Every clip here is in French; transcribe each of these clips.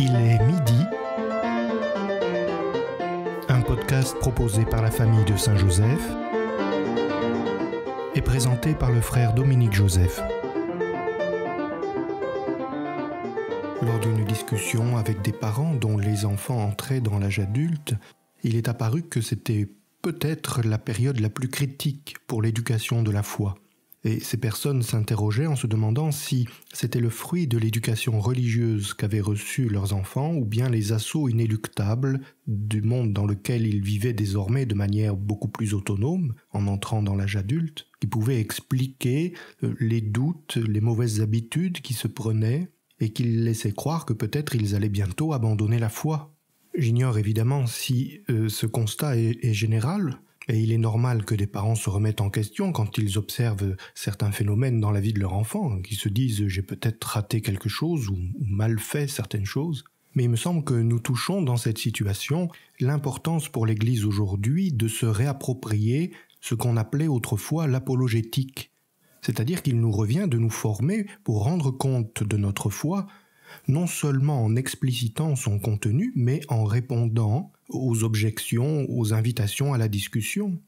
Il est midi. Un podcast proposé par la famille de Saint-Joseph et présenté par le frère Dominique Joseph. Lors d'une discussion avec des parents dont les enfants entraient dans l'âge adulte, il est apparu que c'était peut-être la période la plus critique pour l'éducation de la foi. Et ces personnes s'interrogeaient en se demandant si c'était le fruit de l'éducation religieuse qu'avaient reçue leurs enfants ou bien les assauts inéluctables du monde dans lequel ils vivaient désormais de manière beaucoup plus autonome en entrant dans l'âge adulte, qui pouvaient expliquer euh, les doutes, les mauvaises habitudes qui se prenaient et qui laissaient croire que peut-être ils allaient bientôt abandonner la foi. J'ignore évidemment si euh, ce constat est général, et il est normal que des parents se remettent en question quand ils observent certains phénomènes dans la vie de leur enfant, hein, qui se disent j'ai peut-être raté quelque chose ou mal fait certaines choses. Mais il me semble que nous touchons dans cette situation l'importance pour l'Église aujourd'hui de se réapproprier ce qu'on appelait autrefois l'apologétique, c'est-à-dire qu'il nous revient de nous former pour rendre compte de notre foi, non seulement en explicitant son contenu, mais en répondant aux objections, aux invitations à la discussion.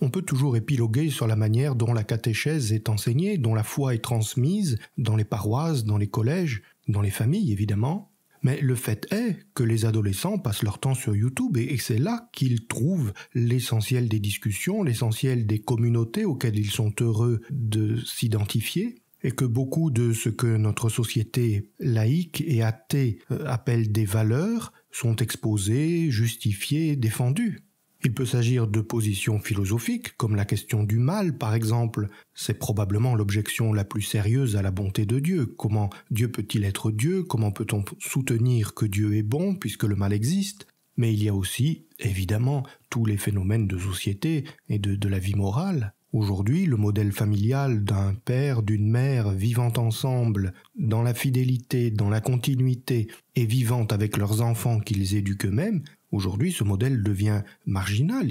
On peut toujours épiloguer sur la manière dont la catéchèse est enseignée, dont la foi est transmise dans les paroisses, dans les collèges, dans les familles évidemment. Mais le fait est que les adolescents passent leur temps sur YouTube et, c'est là qu'ils trouvent l'essentiel des discussions, l'essentiel des communautés auxquelles ils sont heureux de s'identifier et que beaucoup de ce que notre société laïque et athée euh, appelle des valeurs sont exposés, justifiés, défendus. Il peut s'agir de positions philosophiques, comme la question du mal par exemple. C'est probablement l'objection la plus sérieuse à la bonté de Dieu. Comment Dieu peut-il être Dieu Comment peut-on soutenir que Dieu est bon puisque le mal existe Mais il y a aussi, évidemment, tous les phénomènes de société et de la vie morale. Aujourd'hui, le modèle familial d'un père, d'une mère vivant ensemble, dans la fidélité, dans la continuité, et vivant avec leurs enfants qu'ils éduquent eux-mêmes, aujourd'hui ce modèle devient marginal.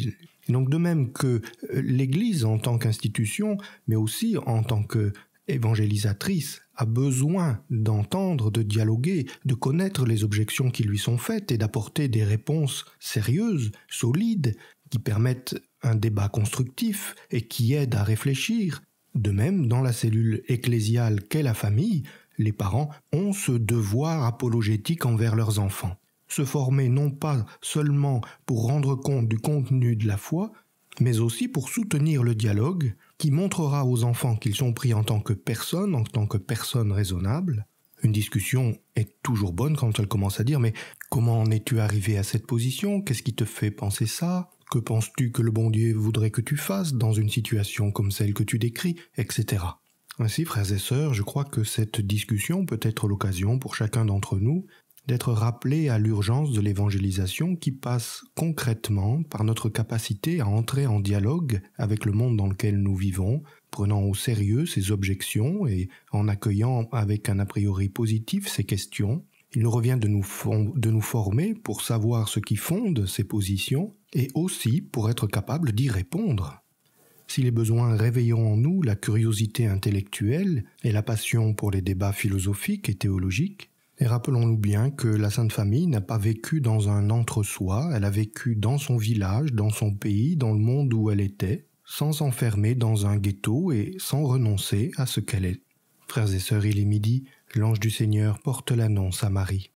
donc de même que euh, l'Église en tant qu'institution, mais aussi en tant que évangélisatrice a besoin d'entendre, de dialoguer, de connaître les objections qui lui sont faites et d'apporter des réponses sérieuses, solides, qui permettent un débat constructif et qui aident à réfléchir. De même, dans la cellule ecclésiale qu'est la famille, les parents ont ce devoir apologétique envers leurs enfants. Se former non pas seulement pour rendre compte du contenu de la foi, mais aussi pour soutenir le dialogue qui montrera aux enfants qu'ils sont pris en tant que personnes, en tant que personnes raisonnables. Une discussion est toujours bonne quand elle commence à dire mais comment en es-tu arrivé à cette position Qu'est-ce qui te fait penser ça Que penses-tu que le bon Dieu voudrait que tu fasses dans une situation comme celle que tu décris etc. Ainsi, frères et sœurs, je crois que cette discussion peut être l'occasion pour chacun d'entre nous d'être rappelé à l'urgence de l'évangélisation qui passe concrètement par notre capacité à entrer en dialogue avec le monde dans lequel nous vivons, prenant au sérieux ses objections et en accueillant avec un a priori positif ses questions. Il nous revient de nous, de nous former pour savoir ce qui fonde ces positions et aussi pour être capable d'y répondre. Si les besoins réveillent en nous la curiosité intellectuelle et la passion pour les débats philosophiques et théologiques, et rappelons-nous bien que la Sainte Famille n'a pas vécu dans un entre-soi, elle a vécu dans son village, dans son pays, dans le monde où elle était, sans s'enfermer dans un ghetto et sans renoncer à ce qu'elle est. Frères et sœurs, il est midi, l'ange du Seigneur porte l'annonce à Marie.